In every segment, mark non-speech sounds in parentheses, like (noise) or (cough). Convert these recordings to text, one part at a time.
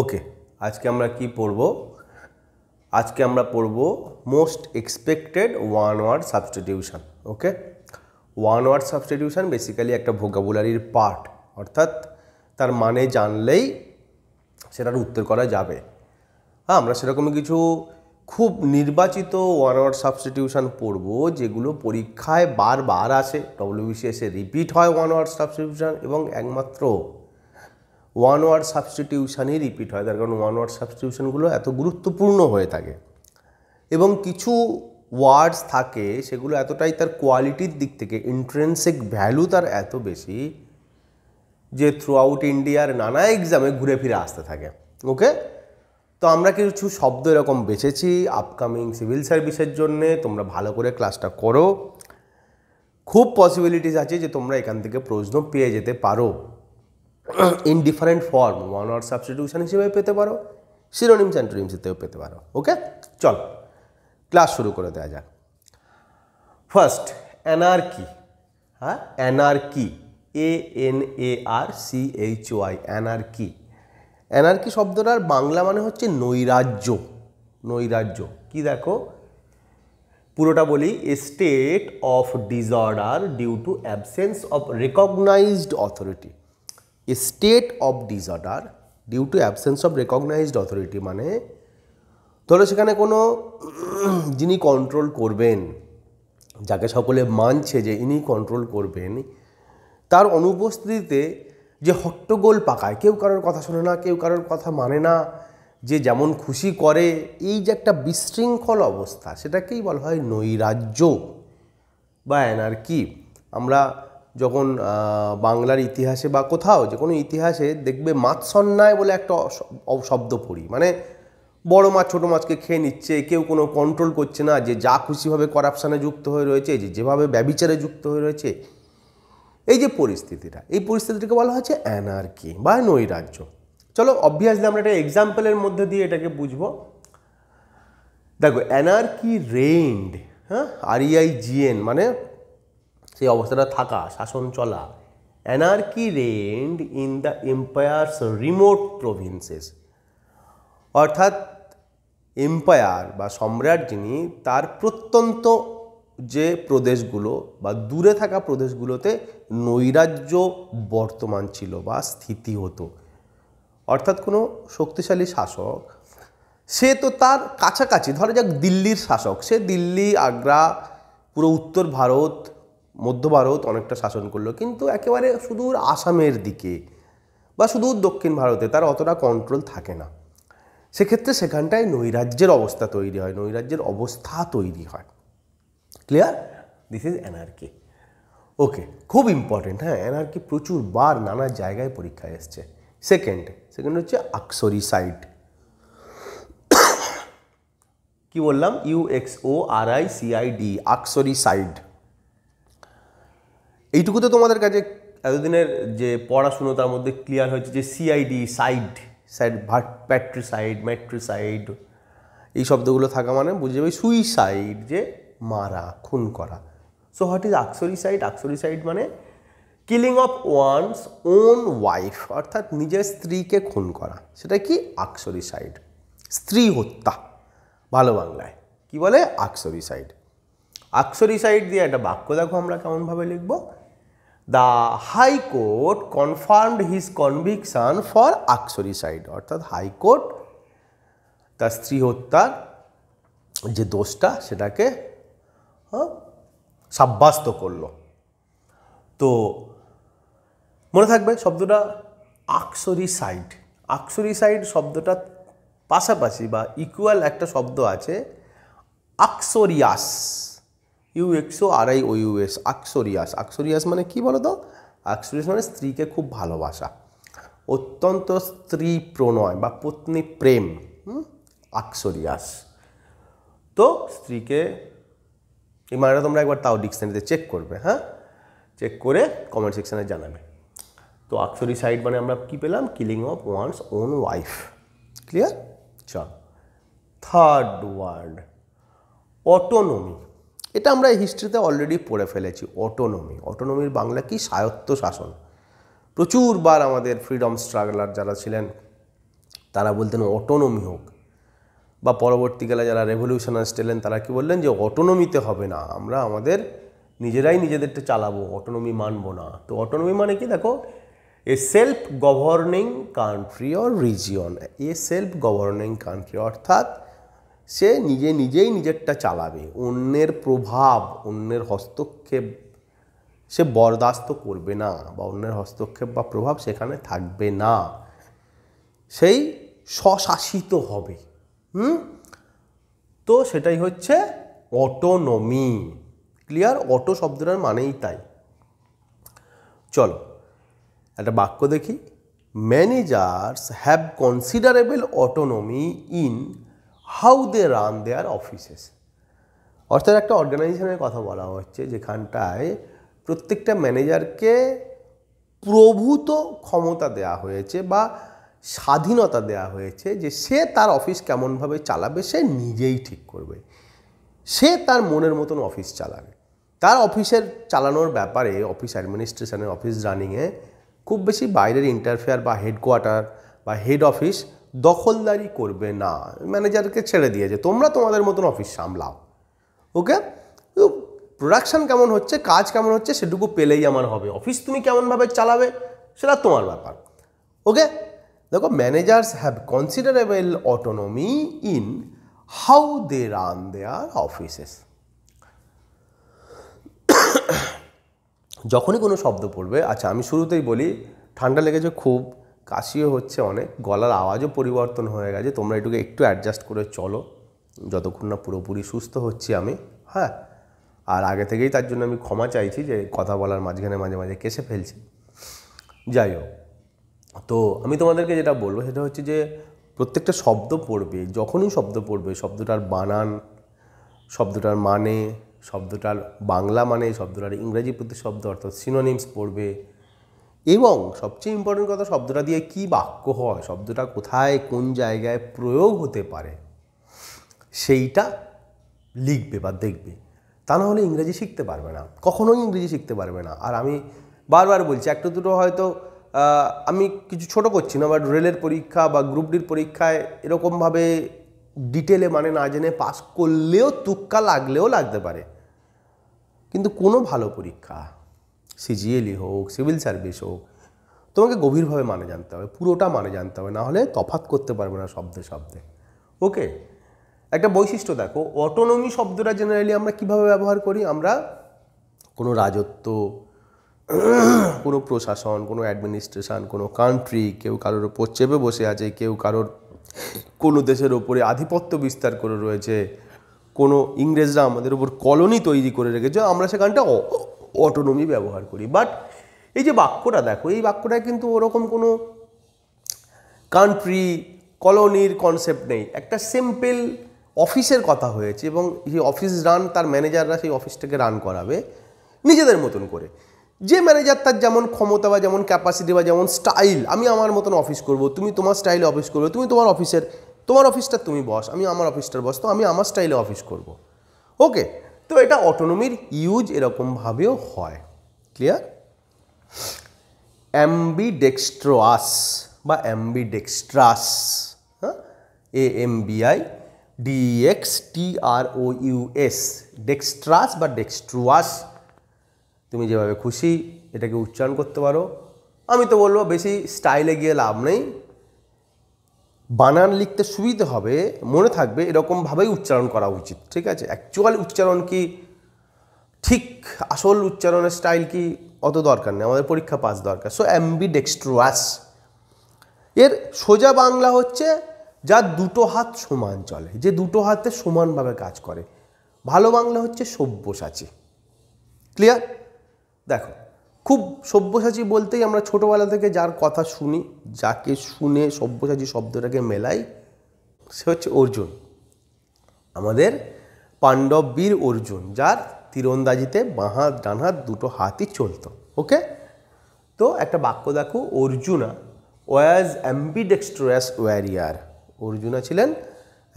ওকে আজকে আমরা কি পড়ব আজকে আমরা পড়ব most expected one word substitution okay one word substitution basically একটা ভোগাবুলারির পার্ট অর্থাৎ তার মানে জানলেই সেটার উত্তর করা যাবে হ্যাঁ আমরা সেরকম কিছু খুব নির্বাচিত ওয়ান ওয়ার্ড সাবস্টিটিউশন পড়ব যেগুলো পরীক্ষায় বারবার আসে ডব্লিউবিসিএসে রিপিট হয় ওয়ান ওয়ার্ড সাবস্টিটিউশন এবং একমাত্র ওয়ান ওয়ার্ড সাবস্টিটিউশানই রিপিট হয় তার কারণ ওয়ান ওয়ার্ড সাবস্টিটিউশানগুলো এত গুরুত্বপূর্ণ হয়ে থাকে এবং কিছু ওয়ার্ডস থাকে সেগুলো এতটাই তার কোয়ালিটির দিক থেকে ইন্ট্রেন্সিক ভ্যালু তার এত বেশি যে থ্রু আউট ইন্ডিয়ার নানা এক্সামে ঘুরে ফিরে আসতে থাকে ওকে তো আমরা কিছু শব্দ এরকম বেছেছি আপকামিং সিভিল সার্ভিসের জন্যে তোমরা ভালো করে ক্লাসটা করো খুব পসিবিলিটিস আছে যে তোমরা এখান থেকে প্রশ্ন পেয়ে যেতে পারো in different form one or substitution হিসেবে পেতে পারো শিরোনিম সেন্টোনিম হিসেবেও পেতে পারো ওকে চল ক্লাস শুরু করে দেওয়া যাক ফার্স্ট কি হ্যাঁ কি A N A R C H Y N R কি শব্দটার বাংলা মানে হচ্ছে নৈরাজ্য নৈরাজ্য কি দেখো পুরোটা বলি a state of disorder due to absence of recognised authority a state of disorder due to absence of recognised authority মানে ধরো সেখানে কোনো যিনি কন্ট্রোল করবেন যাকে সকলে মানছে যে ইনি কন্ট্রোল করবেন তার অনুপস্থিতিতে যে হট্টগোল পাকায় কেউ কারোর কথা শোনে না কেউ কারোর কথা মানে না যে যেমন খুশি করে এই যে একটা বিশৃঙ্খল অবস্থা সেটাকেই বলা হয় নৈরাজ্য বা এনার্কি আমরা যখন বাংলার ইতিহাসে বা কোথাও যে কোনো ইতিহাসে দেখবে মাছ সন্ন্যায় বলে একটা শব্দ পড়ি মানে বড় মাছ ছোটো মাছকে খেয়ে নিচ্ছে কেউ কোনো কন্ট্রোল করছে না যে যা খুশিভাবে করাপশানে যুক্ত হয়ে রয়েছে যে যেভাবে ব্যবিচারে যুক্ত হয়ে রয়েছে এই যে পরিস্থিতিটা এই পরিস্থিতিটাকে বলা হচ্ছে অ্যানার্কি বা নৈরাজ্য চলো অবভিয়াসলি আমরা একটা এক্সাম্পলের মধ্যে দিয়ে এটাকে বুঝবো দেখো অ্যানার্কি রেইন্ড হ্যাঁ আরইআই e মানে সেই অবস্থাটা থাকা শাসন চলা anarchy reigned in the empire's remote provinces অর্থাৎ এম্পায়ার বা সম্রাট যিনি তার প্রত্যন্ত যে প্রদেশগুলো বা দূরে থাকা প্রদেশগুলোতে নৈরাজ্য বর্তমান ছিল বা স্থিতি হতো অর্থাৎ কোনো শক্তিশালী শাসক সে তো তার কাছাকাছি ধরা যাক দিল্লির শাসক সে দিল্লি আগ্রা পুরো উত্তর ভারত মধ্য ভারত অনেকটা শাসন করলো কিন্তু একেবারে সুদূর আসামের দিকে বা সুদূর দক্ষিণ ভারতে তার অতটা কন্ট্রোল থাকে না সেক্ষেত্রে সেখানটায় নৈরাজ্যের অবস্থা তৈরি হয় নৈরাজ্যের অবস্থা তৈরি হয় clear this is anarchy okay খুব ইম্পর্টেন্ট হ্যাঁ এনআরকি প্রচুর বার নানা জায়গায় পরীক্ষায় এসছে সেকেন্ড সেকেন্ড হচ্ছে আকসরি সাইড (coughs) কি বললাম U X O R I C I D uxoricide এইটুকু তো তোমাদের কাছে এতদিনের যে পড়াশুনো তার মধ্যে ক্লিয়ার হয়েছে যে C I D cide cide patricide matricide এই শব্দগুলো থাকা মানে বুঝে যাবে সুইসাইড যে মারা খুন করা so what is uxoricide uxoricide মানে killing of one's own wife অর্থাৎ নিজের স্ত্রীকে খুন করা সেটা কি আকসরিসাইড স্ত্রী হত্যা ভালো বাংলায় কি বলে আকসরিসাইড আকসরিসাইড দিয়ে একটা বাক্য দেখো আমরা কেমনভাবে লিখবো the high court confirmed his conviction for uxoricide অর্থাৎ হাইকোর্ট তার স্ত্রী হত্যার যে দোষটা সেটাকে হ্যাঁ, সাব্যস্ত করলো তো মনে থাকবে শব্দটা আকসরিসাইড আকসরিসাইড শব্দটা পাশাপাশি বা ইকুয়াল একটা শব্দ আছে আকসরিয়াস ইউএক্সও আর আই ও ইউএস আকসরিয়াস আকসরিয়াস মানে কি বলো তো আকসরিয়াস মানে স্ত্রীকে খুব ভালোবাসা অত্যন্ত স্ত্রী প্রণয় বা পত্নী প্রেম আকসরিয়াস তো স্ত্রীকে এই মানেটা তোমরা একবার তাও ডিকশনারিতে চেক করবে হ্যাঁ চেক করে কমেন্ট সেকশানে জানাবে তো সাইড মানে আমরা কি পেলাম killing of one's own wife clear চল থার্ড ওয়ার্ড অটোনমি এটা আমরা এই হিস্ট্রিতে অলরেডি পড়ে ফেলেছি অটোনমি অটোনমির বাংলা কি স্বায়ত্ত শাসন প্রচুরবার আমাদের ফ্রিডম স্ট্রাগলার যারা ছিলেন তারা বলতেন অটোনমি হোক বা পরবর্তীকালে যারা রেভলিউশনারিস্ট এলেন তারা কি বললেন যে অটোনমিতে হবে না আমরা আমাদের নিজেরাই নিজেদেরটা চালাবো অটোনমি মানবো না তো অটোনমি মানে কি দেখো a self governing country or region a self governing country অর্থাৎ সে নিজে নিজেই নিজেরটা চালাবে অন্যের প্রভাব অন্যের হস্তক্ষেপ সে বরদাস্ত করবে না বা অন্যের হস্তক্ষেপ বা প্রভাব সেখানে থাকবে না সেই স্বশাসিত হবে হুম তো সেটাই হচ্ছে অটোনমি ক্লিয়ার অটো শব্দটার মানেই তাই চলো একটা বাক্য দেখি managers have considerable autonomy in how they run their offices অর্থাৎ একটা অর্গানাইজেশনের কথা বলা হচ্ছে যেখানটায় প্রত্যেকটা ম্যানেজারকে প্রভূত ক্ষমতা দেয়া হয়েছে বা স্বাধীনতা দেয়া হয়েছে যে সে তার অফিস কেমনভাবে চালাবে সে নিজেই ঠিক করবে সে তার মনের মতন অফিস চালাবে তার অফিসের চালানোর ব্যাপারে অফিস অ্যাডমিনিস্ট্রেশনের অফিস রানিংয়ে খুব বেশি বাইরের ইন্টারফেয়ার বা হেডকোয়ার্টার বা হেড অফিস দখলদারি করবে না ম্যানেজারকে ছেড়ে দিয়েছে তোমরা তোমাদের মতন অফিস সামলাও ওকে প্রোডাকশান কেমন হচ্ছে কাজ কেমন হচ্ছে সেটুকু পেলেই আমার হবে অফিস তুমি কেমনভাবে চালাবে সেটা তোমার ব্যাপার ওকে দেখো managers have considerable autonomy in how they run their offices যখনই কোনো শব্দ পড়বে আচ্ছা আমি শুরুতেই বলি ঠান্ডা লেগেছে খুব কাশিও হচ্ছে অনেক গলার আওয়াজও পরিবর্তন হয়ে গেছে তোমরা এটুকু একটু অ্যাডজাস্ট করে চলো যতক্ষণ না পুরোপুরি সুস্থ হচ্ছি আমি হ্যাঁ আর আগে থেকেই তার জন্য আমি ক্ষমা চাইছি যে কথা বলার মাঝখানে মাঝে মাঝে কেসে ফেলছি যাই হোক তো আমি তোমাদেরকে যেটা বলবো সেটা হচ্ছে যে প্রত্যেকটা শব্দ পড়বে যখনই শব্দ পড়বে শব্দটার বানান শব্দটার মানে শব্দটার বাংলা মানে শব্দটার ইংরাজি শব্দ অর্থাৎ সিনোনিমস পড়বে এবং সবচেয়ে ইম্পর্টেন্ট কথা শব্দটা দিয়ে কি বাক্য হয় শব্দটা কোথায় কোন জায়গায় প্রয়োগ হতে পারে সেইটা লিখবে বা দেখবে তা না হলে ইংরেজি শিখতে পারবে না কখনোই ইংরেজি শিখতে পারবে না আর আমি বারবার বলছি একটা দুটো হয়তো আমি কিছু ছোট করছি না বাট রেলের পরীক্ষা বা গ্রুপ ডির পরীক্ষায় এরকমভাবে ডিটেলে মানে না জেনে পাস করলেও তুক্কা লাগলেও লাগতে পারে কিন্তু কোনো ভালো পরীক্ষা সিজিএলই হোক সিভিল সার্ভিস হোক তোমাকে গভীরভাবে মানে জানতে হবে পুরোটা মানে জানতে হবে না হলে তফাত করতে পারবে না শব্দে শব্দে ওকে একটা বৈশিষ্ট্য দেখো অটোনমি শব্দটা জেনারেলি আমরা কিভাবে ব্যবহার করি আমরা কোনো রাজত্ব কোনো প্রশাসন কোনো অ্যাডমিনিস্ট্রেশন কোনো কান্ট্রি কেউ কারোর ওপর চেপে বসে আছে কেউ কারোর কোনো দেশের ওপরে আধিপত্য বিস্তার করে রয়েছে কোনো ইংরেজরা আমাদের উপর কলোনি তৈরি করে রেখেছে আমরা সেখানটা অটোনমি ব্যবহার করি বাট এই যে বাক্যটা দেখো এই বাক্যটায় কিন্তু ওরকম কোনো কান্ট্রি কলোনির কনসেপ্ট নেই একটা সিম্পল অফিসের কথা হয়েছে এবং সেই অফিস রান তার ম্যানেজাররা সেই অফিসটাকে রান করাবে নিজেদের মতন করে যে ম্যানেজার তার যেমন ক্ষমতা বা যেমন ক্যাপাসিটি বা যেমন স্টাইল আমি আমার মতন অফিস করব তুমি তোমার স্টাইলে অফিস করবে তুমি তোমার অফিসের তোমার অফিসটা তুমি বস আমি আমার অফিসটার বস তো আমি আমার স্টাইলে অফিস করব ওকে তো এটা অটোনমির ইউজ এরকমভাবেও হয় ক্লিয়ার ডেক্সট্রোয়াস বা অ্যাম্বিডেক্সট্রাস হ্যাঁ A M B I D X T R O U S dextrous বা ডেক্সট্রুয়াস তুমি যেভাবে খুশি এটাকে উচ্চারণ করতে পারো আমি তো বলবো বেশি স্টাইলে গিয়ে লাভ নেই বানান লিখতে সুবিধে হবে মনে থাকবে এরকমভাবেই উচ্চারণ করা উচিত ঠিক আছে অ্যাকচুয়াল উচ্চারণ কি ঠিক আসল উচ্চারণের স্টাইল কি অত দরকার নেই আমাদের পরীক্ষা পাস দরকার সো অ্যাম্বি ডেক্সট্রোয়াস এর সোজা বাংলা হচ্ছে যা দুটো হাত সমান চলে যে দুটো হাতে সমানভাবে কাজ করে ভালো বাংলা হচ্ছে সব্যসাচী ক্লিয়ার দেখো খুব সব্যসাচী বলতেই আমরা ছোটোবেলা থেকে যার কথা শুনি যাকে শুনে সব্যসাচী শব্দটাকে মেলাই সে হচ্ছে অর্জুন আমাদের পাণ্ডব বীর অর্জুন যার তীরন্দাজিতে বাঁহাত ডানহাত দুটো হাতই চলতো ওকে তো একটা বাক্য দেখো Arjuna was ambidextrous warrior Arjuna ছিলেন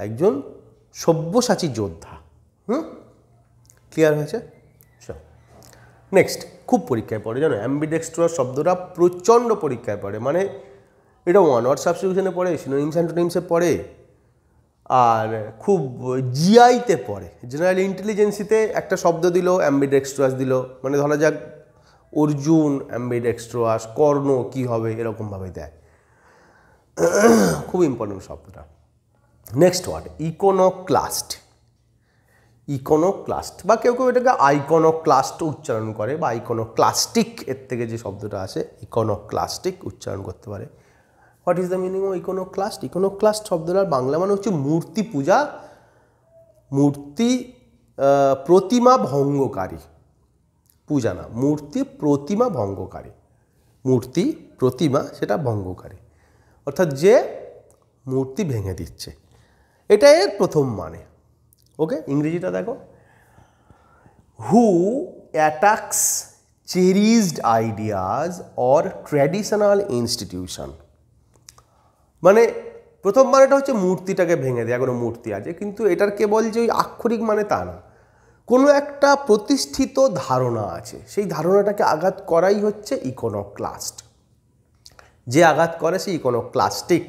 একজন সব্যসাচী যোদ্ধা হুম ক্লিয়ার হয়েছে চল নেক্সট খুব পরীক্ষায় পড়ে জানো অ্যাম্বিডেক্সট্রাস শব্দটা প্রচণ্ড পরীক্ষায় পড়ে মানে এটা ওয়ান ওয়ার্ড সাবস্টিটিউশনে পড়ে সিনোনিমস অ্যান্টোনিমসে পড়ে আর খুব জিআইতে পড়ে জেনারেল ইন্টেলিজেন্সিতে একটা শব্দ দিল অ্যাম্বিডেক্সট্রাস দিল মানে ধরা যাক অর্জুন অ্যাম্বিডেক্সট্রাস কর্ণ কী হবে এরকমভাবে দেয় খুব ইম্পর্টেন্ট শব্দটা next word iconoclast iconoclast বা কেউ কেউ এটাকে ক্লাস্ট উচ্চারণ করে বা ক্লাস্টিক এর থেকে যে শব্দটা আসে ক্লাস্টিক উচ্চারণ করতে পারে what is the meaning of iconoclast শব্দটার বাংলা মানে হচ্ছে মূর্তি পূজা মূর্তি প্রতিমা ভঙ্গকারী পূজা না মূর্তি প্রতিমা ভঙ্গকারী মূর্তি প্রতিমা সেটা ভঙ্গকারী অর্থাৎ যে মূর্তি ভেঙে দিচ্ছে এটা এর প্রথম মানে ওকে ইংরেজিটা দেখো who attacks cherished ideas or traditional institution মানে প্রথম মানেটা হচ্ছে মূর্তিটাকে ভেঙে দেয়া কোনো মূর্তি আছে কিন্তু এটার কেবল যে ওই আক্ষরিক মানে তা না কোনো একটা প্রতিষ্ঠিত ধারণা আছে সেই ধারণাটাকে আঘাত করাই হচ্ছে ইকোনো ক্লাস্ট যে আঘাত করে সে ক্লাস্টিক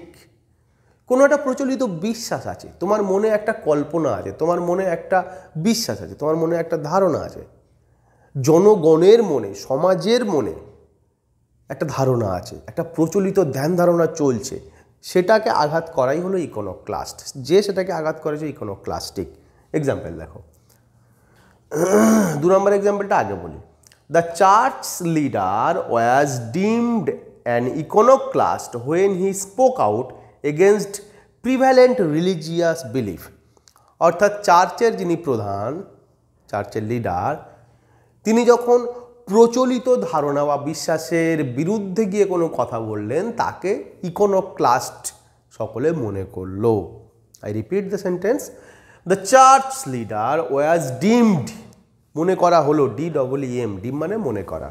কোনো একটা প্রচলিত বিশ্বাস আছে তোমার মনে একটা কল্পনা আছে তোমার মনে একটা বিশ্বাস আছে তোমার মনে একটা ধারণা আছে জনগণের মনে সমাজের মনে একটা ধারণা আছে একটা প্রচলিত ধ্যান ধারণা চলছে সেটাকে আঘাত করাই হলো ইকোনো ক্লাস্ট যে সেটাকে আঘাত করেছে ইকোনো ক্লাস্টিক এক্সাম্পল দেখো দু নম্বর এক্সাম্পলটা আগে বলি the church leader was deemed an clast when he spoke out against prevalent religious belief অর্থাৎ চার্চের যিনি প্রধান চার্চের লিডার তিনি যখন প্রচলিত ধারণা বা বিশ্বাসের বিরুদ্ধে গিয়ে কোনো কথা বললেন তাকে ইকোনোক্লাস্ট সকলে মনে করল I repeat the sentence the church leader was deemed মনে করা হলো ডি ডবল এম ডিম মানে মনে করা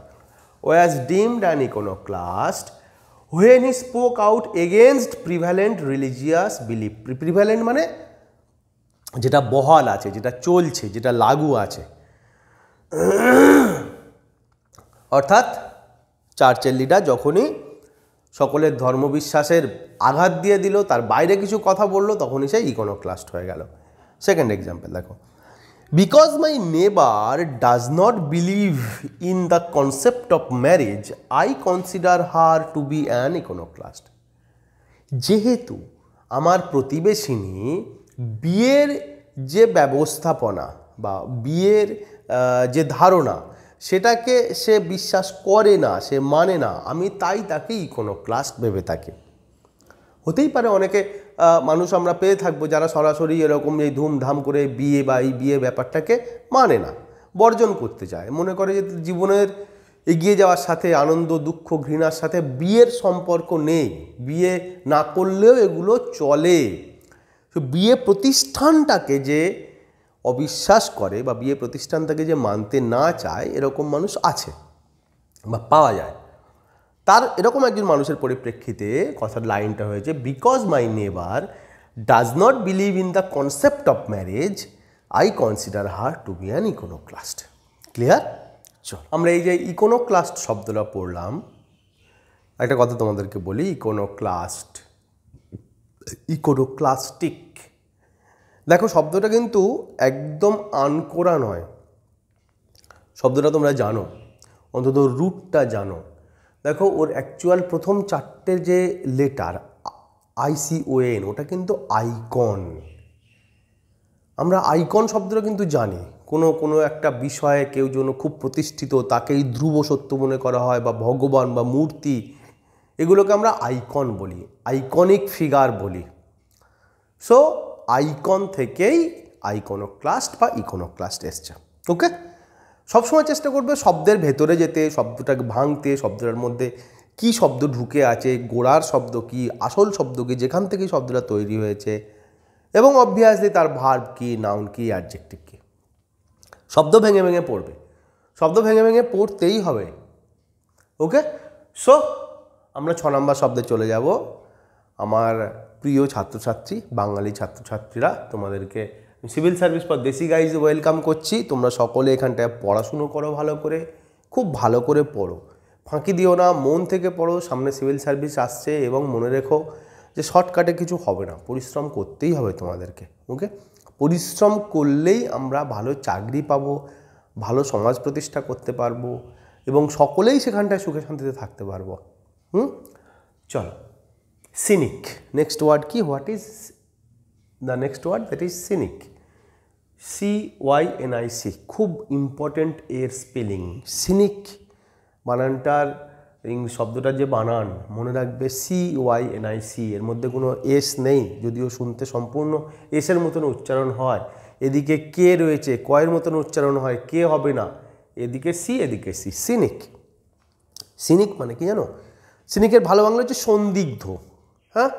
was deemed an iconoclast when he spoke out against prevalent religious belief prevalent মানে যেটা বহাল আছে যেটা চলছে যেটা লাগু আছে অর্থাৎ চার্চের লিডার যখনই সকলের ধর্মবিশ্বাসের আঘাত দিয়ে দিল তার বাইরে কিছু কথা বলল তখনই সে ইকোনো ক্লাস্ট হয়ে গেল সেকেন্ড এক্সাম্পল দেখো because my neighbour does not believe in the concept of marriage I consider her to be an iconoclast যেহেতু আমার প্রতিবেশিনী বিয়ের যে ব্যবস্থাপনা বা বিয়ের যে ধারণা সেটাকে সে বিশ্বাস করে না সে মানে না আমি তাই তাকে ইকোনোক্লাস্ট ভেবে থাকি হতেই পারে অনেকে মানুষ আমরা পেয়ে থাকবো যারা সরাসরি এরকম এই ধুমধাম করে বিয়ে বা এই বিয়ে ব্যাপারটাকে মানে না বর্জন করতে চায় মনে করে যে জীবনের এগিয়ে যাওয়ার সাথে আনন্দ দুঃখ ঘৃণার সাথে বিয়ের সম্পর্ক নেই বিয়ে না করলেও এগুলো চলে তো বিয়ে প্রতিষ্ঠানটাকে যে অবিশ্বাস করে বা বিয়ে প্রতিষ্ঠানটাকে যে মানতে না চায় এরকম মানুষ আছে বা পাওয়া যায় তার এরকম একজন মানুষের পরিপ্রেক্ষিতে কথার লাইনটা হয়েছে because my neighbour does not believe in the concept of marriage I consider her to be an iconoclast clear চল আমরা এই যে ইকোনো ক্লাস্ট শব্দটা পড়লাম একটা কথা তোমাদেরকে বলি ইকোনো ক্লাস্ট ইকোনো ক্লাস্টিক দেখো শব্দটা কিন্তু একদম আনকোরা নয় শব্দটা তোমরা জানো অন্তত রুটটা জানো দেখো ওর অ্যাকচুয়াল প্রথম চারটে যে লেটার আইসিওএন ওটা কিন্তু আইকন আমরা আইকন শব্দটা কিন্তু জানি কোনো কোনো একটা বিষয়ে কেউ জন্য খুব প্রতিষ্ঠিত তাকেই ধ্রুব সত্য মনে করা হয় বা ভগবান বা মূর্তি এগুলোকে আমরা আইকন বলি আইকনিক ফিগার বলি সো আইকন থেকেই ক্লাস্ট বা ক্লাস্ট এসছে ওকে সবসময় চেষ্টা করবে শব্দের ভেতরে যেতে শব্দটাকে ভাঙতে শব্দটার মধ্যে কি শব্দ ঢুকে আছে গোড়ার শব্দ কি আসল শব্দ কি যেখান থেকে শব্দটা তৈরি হয়েছে এবং অবভিয়াসলি তার ভার্ব কি নাউন কি অ্যাডজেক্টিভ কি শব্দ ভেঙে ভেঙে পড়বে শব্দ ভেঙে ভেঙে পড়তেই হবে ওকে সো আমরা ছ নম্বর শব্দে চলে যাব আমার প্রিয় ছাত্রছাত্রী বাঙালি ছাত্রছাত্রীরা তোমাদেরকে civil service for deshi guys welcome করছি তোমরা সকলে এখানটায় পড়াশুনো করো ভালো করে খুব ভালো করে পড়ো ফাঁকি দিও না মন থেকে পড়ো সামনে সিভিল সার্ভিস আসছে এবং মনে রেখো যে শর্টকাটে কিছু হবে না পরিশ্রম করতেই হবে তোমাদেরকে ওকে পরিশ্রম করলেই আমরা ভালো চাকরি পাব ভালো সমাজ প্রতিষ্ঠা করতে পারবো এবং সকলেই সেখানটায় সুখে শান্তিতে থাকতে পারবো হুম চলো সিনিক নেক্সট ওয়ার্ড কি what is the next word that is cynic C Y খুব ইম্পর্টেন্ট এর স্পেলিং সিনিক বানানটার শব্দটা যে বানান মনে রাখবে সি ওয়াই এনআইসি এর মধ্যে কোনো এস নেই যদিও শুনতে সম্পূর্ণ এসের মতন উচ্চারণ হয় এদিকে কে রয়েছে কয়ের মতন উচ্চারণ হয় কে হবে না এদিকে সি এদিকে সি সিনিক সিনিক মানে কি জানো সিনিকের ভালো বাংলা হচ্ছে সন্দিগ্ধ হ্যাঁ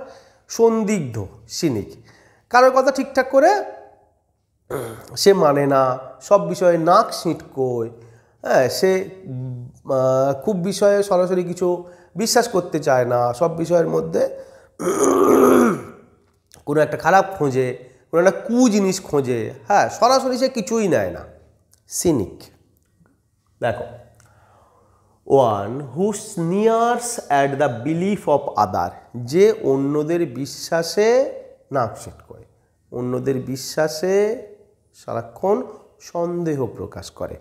সন্দিগ্ধ সিনিক কারোর কথা ঠিকঠাক করে সে মানে না সব বিষয়ে নাক ছিটকোয় হ্যাঁ সে খুব বিষয়ে সরাসরি কিছু বিশ্বাস করতে চায় না সব বিষয়ের মধ্যে কোনো একটা খারাপ খোঁজে কোনো একটা কু জিনিস খোঁজে হ্যাঁ সরাসরি সে কিছুই নেয় না সিনিক দেখো one who sneers at the belief of other যে অন্যদের বিশ্বাসে না আপসেট করে অন্যদের বিশ্বাসে সারাক্ষণ সন্দেহ প্রকাশ করে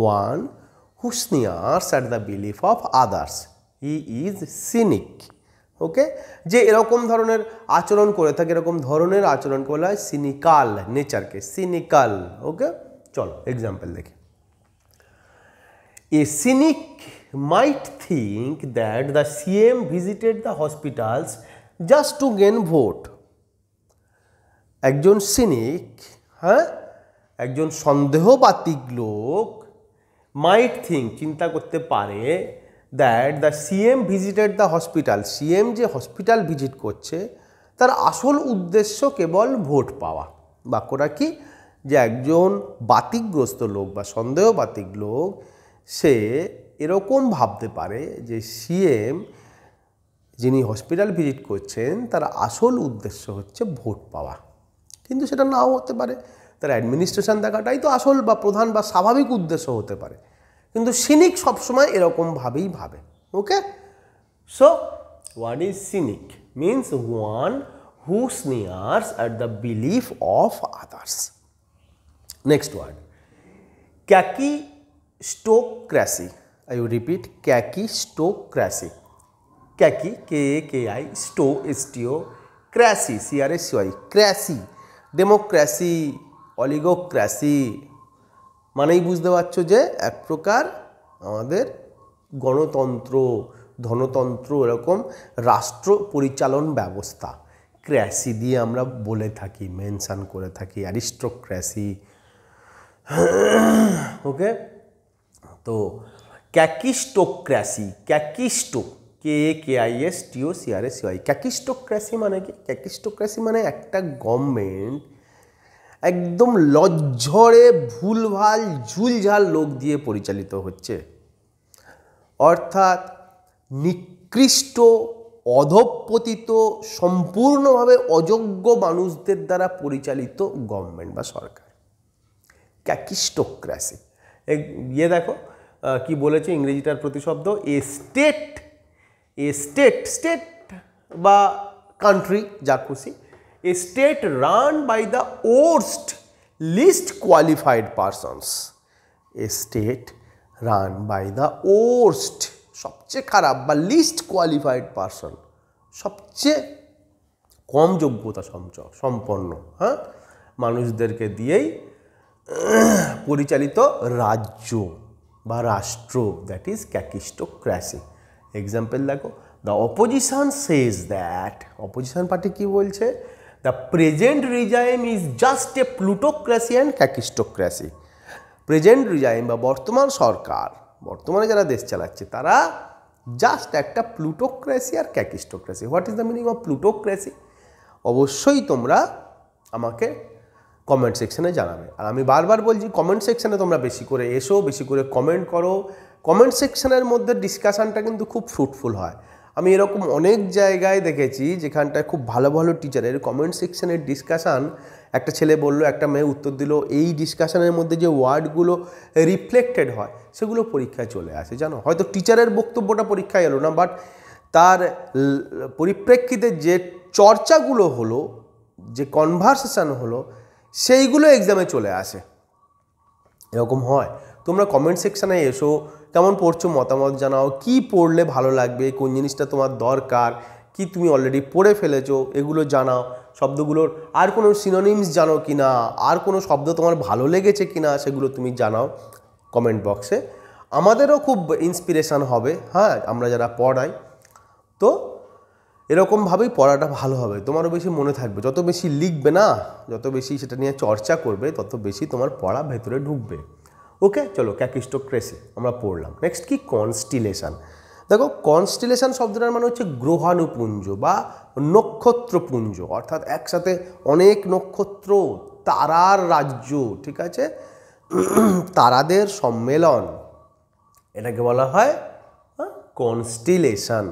one who sneers at the belief of others he is cynic okay যে এরকম ধরনের আচরণ করে থাকে এরকম ধরনের আচরণ বলা হয় সিনিকাল নেচারকে সিনিকাল ওকে চলো এক্সাম্পল দেখি a cynic might think that the CM visited the hospitals just to gain vote একজন সিনিক হ্যাঁ একজন সন্দেহবাতিক লোক মাইট থিঙ্ক চিন্তা করতে পারে that the CM visited the hospital CM যে হসপিটাল ভিজিট করছে তার আসল উদ্দেশ্য কেবল ভোট পাওয়া বাক্যটা কি যে একজন বাতিকগ্রস্ত লোক বা সন্দেহ বাতিক লোক সে এরকম ভাবতে পারে যে সিএম যিনি হসপিটাল ভিজিট করছেন তার আসল উদ্দেশ্য হচ্ছে ভোট পাওয়া কিন্তু সেটা নাও হতে পারে তার অ্যাডমিনিস্ট্রেশন দেখাটাই তো আসল বা প্রধান বা স্বাভাবিক উদ্দেশ্য হতে পারে কিন্তু সিনিক সবসময় এরকমভাবেই ভাবে okay so one is cynic means one who sneers at the belief of others next word kakistocracy I uh repeat kakistocracy khaki K K I স্টো S T O cracy C R S Y cracy democracy oligocracy মানেই বুঝতে পারছো যে এক প্রকার আমাদের গণতন্ত্র ধনতন্ত্র এরকম রাষ্ট্র পরিচালন ব্যবস্থা ক্র্যাসি দিয়ে আমরা বলে থাকি মেনশান করে থাকি অ্যারিস্টোক্র্যাসি ওকে তো kakistocracy kakisto K A K I S T O C R S Y kakistocracy মানে কি ক্যাকিস্টোক্রাসি মানে একটা গভর্নমেন্ট একদম লজ্জরে ভুলভাল ঝুলঝাল লোক দিয়ে পরিচালিত হচ্ছে অর্থাৎ নিকৃষ্ট অধপতিত সম্পূর্ণভাবে অযোগ্য মানুষদের দ্বারা পরিচালিত গভর্নমেন্ট বা সরকার ক্যাকিস্টোক্রাসি ইয়ে দেখো কি বলেছে ইংরেজিটার প্রতিশব্দ a state a state state বা কান্ট্রি যা খুশি a state run by the worst least qualified persons a state run by the worst সবচেয়ে খারাপ বা লিস্ট কোয়ালিফাইড পারসন সবচেয়ে কম যোগ্যতা সম্পন্ন হ্যাঁ মানুষদেরকে দিয়েই পরিচালিত রাজ্য বা রাষ্ট্র দ্যাট ইজ ক্যাকিস্টোক্র্যাসি এক্সাম্পল দেখো the opposition says that opposition party কি বলছে the present regime is just a plutocracy and kakistocracy present regime বা বর্তমান সরকার বর্তমানে যারা দেশ চালাচ্ছে তারা জাস্ট একটা প্লুটোক্রাসি আর kakistocracy what is the meaning of plutocracy অবশ্যই তোমরা আমাকে কমেন্ট সেকশানে জানাবে আর আমি বারবার বলছি কমেন্ট সেকশানে তোমরা বেশি করে এসো বেশি করে কমেন্ট করো কমেন্ট সেকশনের মধ্যে ডিসকাশানটা কিন্তু খুব ফ্রুটফুল হয় আমি এরকম অনেক জায়গায় দেখেছি যেখানটায় খুব ভালো ভালো টিচারের কমেন্ট সেকশানের ডিসকাশান একটা ছেলে বলল একটা মেয়ে উত্তর দিল এই ডিসকাশানের মধ্যে যে ওয়ার্ডগুলো রিফ্লেক্টেড হয় সেগুলো পরীক্ষায় চলে আসে জানো হয়তো টিচারের বক্তব্যটা পরীক্ষায় এলো না বাট তার পরিপ্রেক্ষিতে যে চর্চাগুলো হলো যে কনভারসেশান হলো সেইগুলো এক্সামে চলে আসে এরকম হয় তোমরা কমেন্ট সেকশানে এসো কেমন পড়ছো মতামত জানাও কি পড়লে ভালো লাগবে কোন জিনিসটা তোমার দরকার কি তুমি অলরেডি পড়ে ফেলেছো এগুলো জানাও শব্দগুলোর আর কোনো সিনোনিমস জানো কি না আর কোনো শব্দ তোমার ভালো লেগেছে কি না সেগুলো তুমি জানাও কমেন্ট বক্সে আমাদেরও খুব ইন্সপিরেশান হবে হ্যাঁ আমরা যারা পড়াই তো এরকমভাবেই পড়াটা ভালো হবে তোমারও বেশি মনে থাকবে যত বেশি লিখবে না যত বেশি সেটা নিয়ে চর্চা করবে তত বেশি তোমার পড়া ভেতরে ঢুকবে ওকে চলো ক্যাকিস্টোক্রেসি আমরা পড়লাম নেক্সট কি কনস্টিলেশন দেখো কনস্টিলেশন শব্দটার মানে হচ্ছে গ্রহাণুপুঞ্জ বা নক্ষত্রপুঞ্জ অর্থাৎ একসাথে অনেক নক্ষত্র তারার রাজ্য ঠিক আছে (clears throat) তারাদের সম্মেলন এটাকে বলা হয় constellation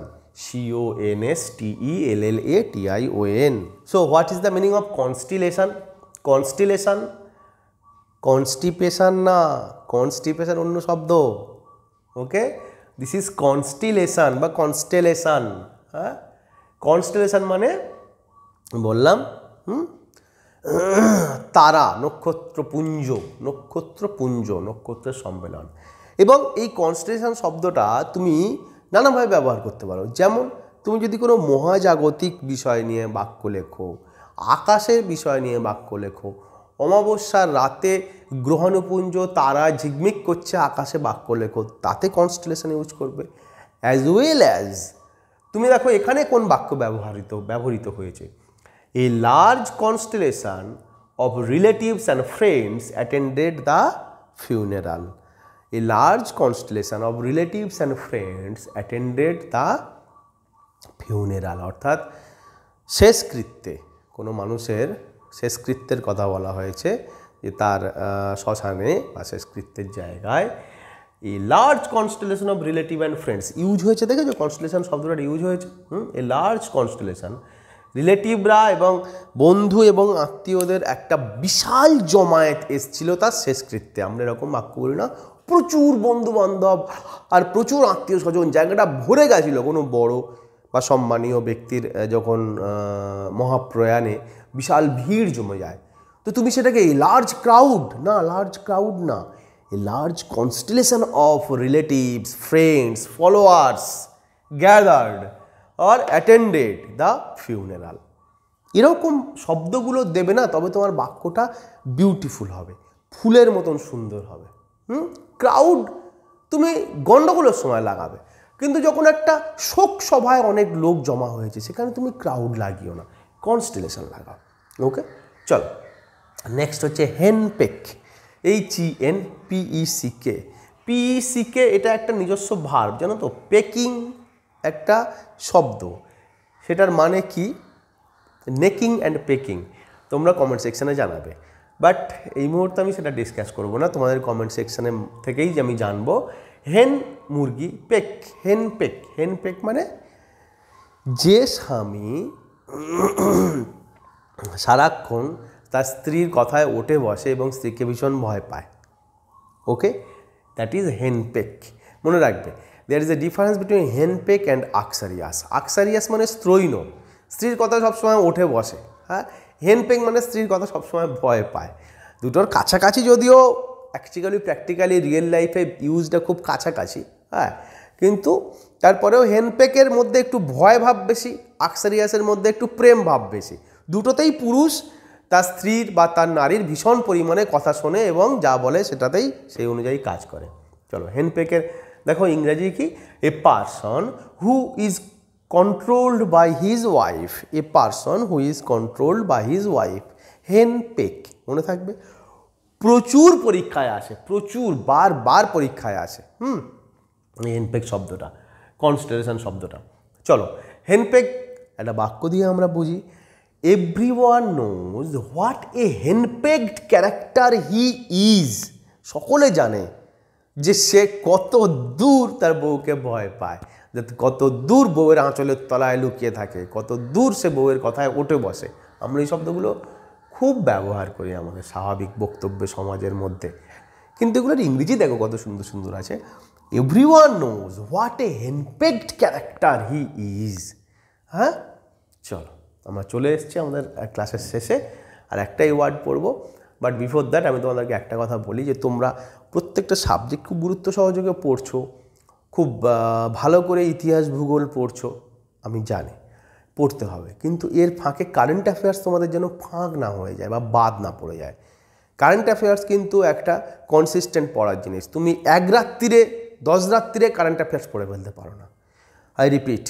C O N S T E L L A T I O N so what is the meaning of constellation constellation constipation না কনস্টিপেশান অন্য শব্দ ওকে দিস ইজ কনস্টিলেশান বা কনস্টেলেশান হ্যাঁ কনস্টেলেশান মানে বললাম হুম তারা নক্ষত্রপুঞ্জ নক্ষত্রপুঞ্জ নক্ষত্রের সম্মেলন এবং এই কনস্টেলেশন শব্দটা তুমি নানাভাবে ব্যবহার করতে পারো যেমন তুমি যদি কোনো মহাজাগতিক বিষয় নিয়ে বাক্য লেখো আকাশের বিষয় নিয়ে বাক্য লেখো অমাবস্যার রাতে গ্রহণপুঞ্জ তারা ঝিকমিক করছে আকাশে বাক্য লেখো তাতে কনস্টেলেশন ইউজ করবে অ্যাজ ওয়েল অ্যাজ তুমি দেখো এখানে কোন বাক্য ব্যবহৃত ব্যবহৃত হয়েছে a large constellation of relatives and friends attended the funeral a large constellation of relatives and friends attended the funeral অর্থাৎ শেষকৃত্যে কোনো মানুষের শেষকৃত্যের কথা বলা হয়েছে যে তার শ্মশানে বা শেষকৃত্যের জায়গায় এই large constellation of relative and friends use হয়েছে দেখেছো কনস্টেলেশন শব্দটা ইউজ হয়েছে হুম এ লার্জ কনস্টেলেশন রিলেটিভরা এবং বন্ধু এবং আত্মীয়দের একটা বিশাল জমায়েত এসছিল তার শেষকৃত্যে আমরা এরকম বাক্য বলি না প্রচুর বন্ধু বান্ধব আর প্রচুর আত্মীয় স্বজন জায়গাটা ভরে গেছিলো কোনো বড় বা সম্মানীয় ব্যক্তির যখন মহাপ্রয়াণে বিশাল ভিড় জমে যায় তো তুমি সেটাকে লার্জ ক্রাউড না লার্জ ক্রাউড না a large constellation of relatives friends followers gathered আর অ্যাটেন্ডেড দ্য ফিউনেরাল এরকম শব্দগুলো দেবে না তবে তোমার বাক্যটা বিউটিফুল হবে ফুলের মতন সুন্দর হবে হুম ক্রাউড তুমি গণ্ডগোলের সময় লাগাবে কিন্তু যখন একটা শোক সভায় অনেক লোক জমা হয়েছে সেখানে তুমি ক্রাউড লাগিও না কনস্টেলেশন লাগাও ওকে চলো নেক্সট হচ্ছে henpeck H E N P E C K P E C K এটা একটা নিজস্ব ভার জানো তো পেকিং একটা শব্দ সেটার মানে কি নেকিং অ্যান্ড পেকিং তোমরা কমেন্ট সেকশানে জানাবে বাট এই মুহূর্তে আমি সেটা ডিসকাস করব না তোমাদের কমেন্ট সেকশানে থেকেই আমি জানবো হেন মুরগি পেক হেন পেক হেন পেক মানে যে স্বামী সারাক্ষণ তার স্ত্রীর কথায় ওঠে বসে এবং স্ত্রীকে ভীষণ ভয় পায় ওকে দ্যাট ইজ হেন পেক মনে রাখবে there is a difference between henpeck and আকসারিয়াস আকসারিয়াস মানে স্ত্রৈন স্ত্রীর কথা সবসময় ওঠে বসে হ্যাঁ হেন পেক মানে স্ত্রীর কথা সবসময় ভয় পায় দুটোর কাছাকাছি যদিও অ্যাকচুয়ালি প্র্যাকটিক্যালি রিয়েল লাইফে ইউজটা খুব কাছাকাছি হ্যাঁ কিন্তু তারপরেও হেনপেকের মধ্যে একটু ভয় ভাব বেশি আকসারিয়াসের মধ্যে একটু প্রেম ভাব বেশি দুটোতেই পুরুষ তার স্ত্রীর বা তার নারীর ভীষণ পরিমাণে কথা শোনে এবং যা বলে সেটাতেই সেই অনুযায়ী কাজ করে চলো হেনপেকের দেখো ইংরেজি কি a person who is controlled by his wife a person who is controlled by his wife henpeck peck মনে থাকবে প্রচুর পরীক্ষায় আসে প্রচুর বারবার পরীক্ষায় আসে হুম হেনপেক শব্দটা কনস্টেলেশন শব্দটা চলো হেনপেক একটা বাক্য দিয়ে আমরা বুঝি everyone knows what a henpecked character he is সকলে জানে যে সে কত দূর তার বউকে ভয় পায় যে কত দূর বউয়ের আঁচলের তলায় লুকিয়ে থাকে কত দূর সে বউয়ের কথায় ওঠে বসে আমরা এই শব্দগুলো খুব ব্যবহার করি আমাদের স্বাভাবিক বক্তব্য সমাজের মধ্যে কিন্তু এগুলোর ইংরেজি দেখো কত সুন্দর সুন্দর আছে everyone knows what a henpecked character he is হ্যাঁ চলো আমরা চলে এসছি আমাদের ক্লাসের শেষে আর একটাই ওয়ার্ড পড়বো বাট বিফোর দ্যাট আমি তোমাদেরকে একটা কথা বলি যে তোমরা প্রত্যেকটা সাবজেক্ট খুব গুরুত্ব সহযোগে পড়ছো খুব ভালো করে ইতিহাস ভূগোল পড়ছো আমি জানি পড়তে হবে কিন্তু এর ফাঁকে কারেন্ট অ্যাফেয়ার্স তোমাদের যেন ফাঁক না হয়ে যায় বা বাদ না পড়ে যায় কারেন্ট অ্যাফেয়ার্স কিন্তু একটা কনসিস্টেন্ট পড়ার জিনিস তুমি এক রাত্রিরে দশ রাত্রিরে কারেন্ট অ্যাফেয়ার্স পড়ে ফেলতে পারো না আই রিপিট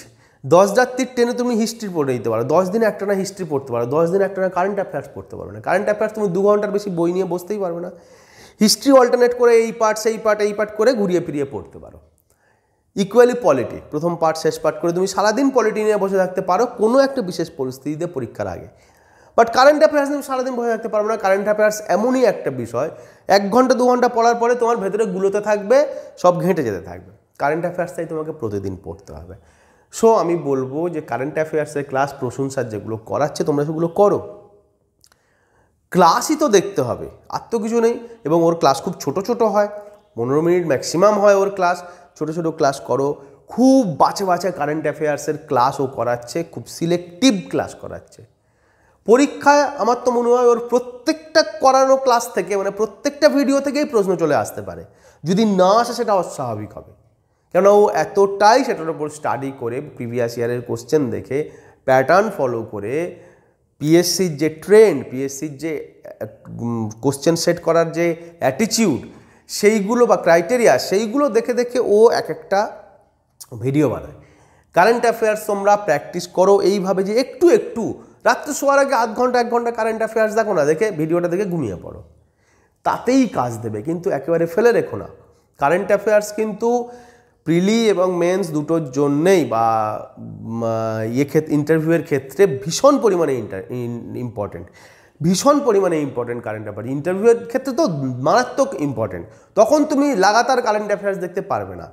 দশ রাত্রির ট্রেনে তুমি হিস্ট্রি পড়ে দিতে পারো দশ দিন একটা না হিস্ট্রি পড়তে পারো দশ দিন একটা না কারেন্ট অ্যাফেয়ার্স পড়তে পারো না কারেন্ট অ্যাফেয়ার্স তুমি দু ঘন্টার বেশি বই নিয়ে বসতেই পারবে না হিস্ট্রি অল্টারনেট করে এই পার্ট সেই পার্ট এই পার্ট করে ঘুরিয়ে ফিরিয়ে পড়তে পারো ইকুয়ালি পলিটি প্রথম পার্ট শেষ পার্ট করে তুমি সারাদিন পলিটি নিয়ে বসে থাকতে পারো কোনো একটা বিশেষ পরিস্থিতিতে পরীক্ষার আগে বাট কারেন্ট অ্যাফেয়ার্স তুমি সারাদিন বসে থাকতে পারবো না কারেন্ট অ্যাফেয়ার্স এমনই একটা বিষয় এক ঘন্টা দু ঘন্টা পড়ার পরে তোমার ভেতরে গুলোতে থাকবে সব ঘেঁটে যেতে থাকবে কারেন্ট অ্যাফেয়ার্সটাই তোমাকে প্রতিদিন পড়তে হবে সো আমি বলবো যে কারেন্ট অ্যাফেয়ার্সের ক্লাস প্রশংসার যেগুলো করাচ্ছে তোমরা সেগুলো করো ক্লাসই তো দেখতে হবে আর তো কিছু নেই এবং ওর ক্লাস খুব ছোট ছোট হয় পনেরো মিনিট ম্যাক্সিমাম হয় ওর ক্লাস ছোট ছোট ক্লাস করো খুব বাছে বাছে কারেন্ট অ্যাফেয়ার্সের ক্লাসও করাচ্ছে খুব সিলেক্টিভ ক্লাস করাচ্ছে পরীক্ষায় আমার তো মনে হয় ওর প্রত্যেকটা করানো ক্লাস থেকে মানে প্রত্যেকটা ভিডিও থেকেই প্রশ্ন চলে আসতে পারে যদি না আসে সেটা অস্বাভাবিক হবে কেন ও এতটাই সেটার ওপর স্টাডি করে প্রিভিয়াস ইয়ারের কোশ্চেন দেখে প্যাটার্ন ফলো করে পিএসসির যে ট্রেন্ড পিএসসির যে কোশ্চেন সেট করার যে অ্যাটিচিউড সেইগুলো বা ক্রাইটেরিয়া সেইগুলো দেখে দেখে ও এক একটা ভিডিও বানায় কারেন্ট অ্যাফেয়ার্স তোমরা প্র্যাকটিস করো এইভাবে যে একটু একটু রাত্রে শোয়ার আগে আধ ঘন্টা এক ঘন্টা কারেন্ট অ্যাফেয়ার্স দেখো না দেখে ভিডিওটা দেখে ঘুমিয়ে পড়ো তাতেই কাজ দেবে কিন্তু একেবারে ফেলে রেখো না কারেন্ট অ্যাফেয়ার্স কিন্তু প্রিলি এবং মেন্স দুটোর জন্যেই বা ইয়ে ক্ষেত্রে ইন্টারভিউয়ের ক্ষেত্রে ভীষণ পরিমাণে ইম্পর্টেন্ট ভীষণ পরিমাণে ইম্পর্টেন্ট কারেন্ট অ্যাফেয়ার ইন্টারভিউয়ের ক্ষেত্রে তো মারাত্মক ইম্পর্টেন্ট তখন তুমি লাগাতার কারেন্ট অ্যাফেয়ার্স দেখতে পারবে না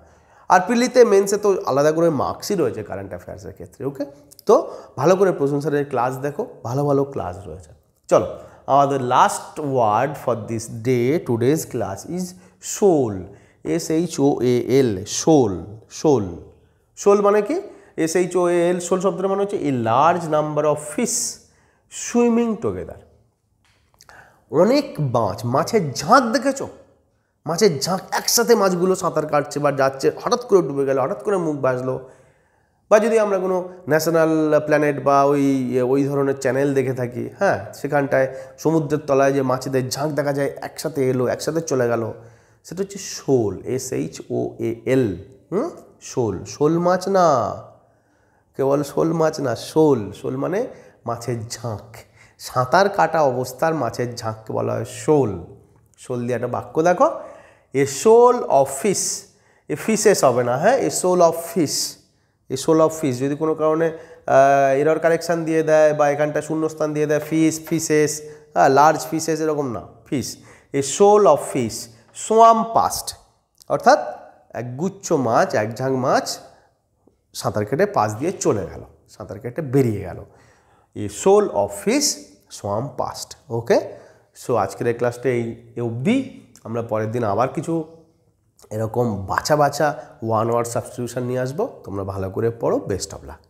আর পিলিতে মেন্সে তো আলাদা করে মার্কসই রয়েছে কারেন্ট অ্যাফেয়ার্সের ক্ষেত্রে ওকে তো ভালো করে প্রশংসারের ক্লাস দেখো ভালো ভালো ক্লাস রয়েছে চলো আমাদের last word for this day today's class is shoal S H O A L shoal shoal শোল মানে কি এস এইচ ও এল শোল শব্দের মানে হচ্ছে a large number of fish swimming together অনেক মাছ মাছের ঝাঁক দেখেছো মাছের ঝাঁক একসাথে মাছগুলো সাঁতার কাটছে বা যাচ্ছে হঠাৎ করে ডুবে গেল হঠাৎ করে মুখ বাজলো বা যদি আমরা কোনো ন্যাশনাল প্ল্যানেট বা ওই ওই ধরনের চ্যানেল দেখে থাকি হ্যাঁ সেখানটায় সমুদ্রের তলায় যে মাছেদের ঝাঁক দেখা যায় একসাথে এলো একসাথে চলে গেল সেটা হচ্ছে শোল এস এইচ ও এ এল হুম শোল শোল মাছ না কেবল শোল মাছ না শোল শোল মানে মাছের ঝাঁক সাঁতার কাটা অবস্থার মাছের ঝাঁককে বলা হয় শোল শোল দিয়ে একটা বাক্য দেখো এ shoal of fees A fishes হবে না হ্যাঁ এ shoal of fees A shoal of ফিস যদি কোনো কারণে এরর কারেকশান দিয়ে দেয় বা এখানটা শূন্যস্থান দিয়ে দেয় ফিস ফিসেস হ্যাঁ লার্জ ফিসেস এরকম না ফিস এ shoal of fish swam past অর্থাৎ এক গুচ্ছ মাছ এক ঝাঁক মাছ সাঁতার কেটে পাশ দিয়ে চলে গেল সাঁতার কেটে বেরিয়ে গেল a shoal of fish swam past okay so আজকের এই ক্লাসটা এই অবধি আমরা পরের দিন আবার কিছু এরকম বাছা বাছা ওয়ান ওয়ার্ড সাবস্টিটিউশন নিয়ে আসবো তোমরা ভালো করে পড়ো বেস্ট অফ লাক